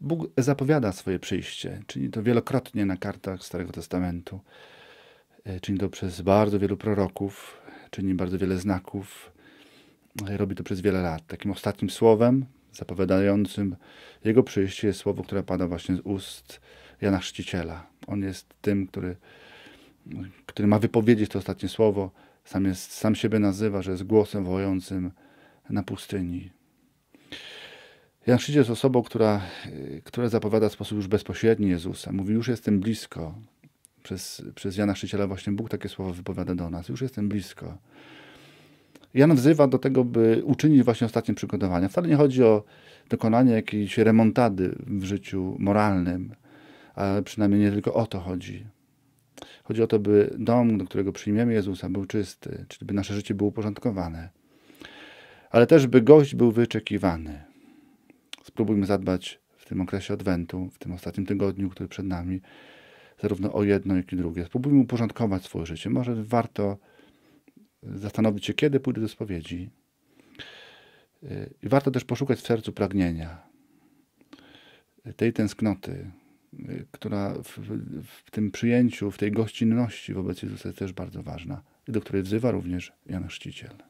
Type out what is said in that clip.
Bóg zapowiada swoje przyjście. Czyni to wielokrotnie na kartach Starego Testamentu. E, czyni to przez bardzo wielu proroków, czyni bardzo wiele znaków. E, robi to przez wiele lat. Takim ostatnim słowem zapowiadającym jego przyjście jest słowo, które pada właśnie z ust Jana Chrzciciela. On jest tym, który, który ma wypowiedzieć to ostatnie słowo. Sam, jest, sam siebie nazywa, że jest głosem wołającym na pustyni. Jan Chrzciciel jest osobą, która, y, która zapowiada w sposób już bezpośredni Jezusa. Mówi, już jestem blisko. Przez, przez Jana Chrzciciela właśnie Bóg takie słowo wypowiada do nas. Już jestem blisko. Jan wzywa do tego, by uczynić właśnie ostatnie przygotowania. Wcale nie chodzi o dokonanie jakiejś remontady w życiu moralnym, ale przynajmniej nie tylko o to chodzi. Chodzi o to, by dom, do którego przyjmiemy Jezusa, był czysty, czyli by nasze życie było uporządkowane, ale też by gość był wyczekiwany spróbujmy zadbać w tym okresie Adwentu, w tym ostatnim tygodniu, który przed nami, zarówno o jedno, jak i drugie. Spróbujmy uporządkować swoje życie. Może warto zastanowić się, kiedy pójdę do spowiedzi. Y, I warto też poszukać w sercu pragnienia, y, tej tęsknoty, y, która w, w, tym przyjęciu, w tej gościnności wobec Jezusa jest też bardzo ważna, i do której wzywa również Jan Chrzciciel.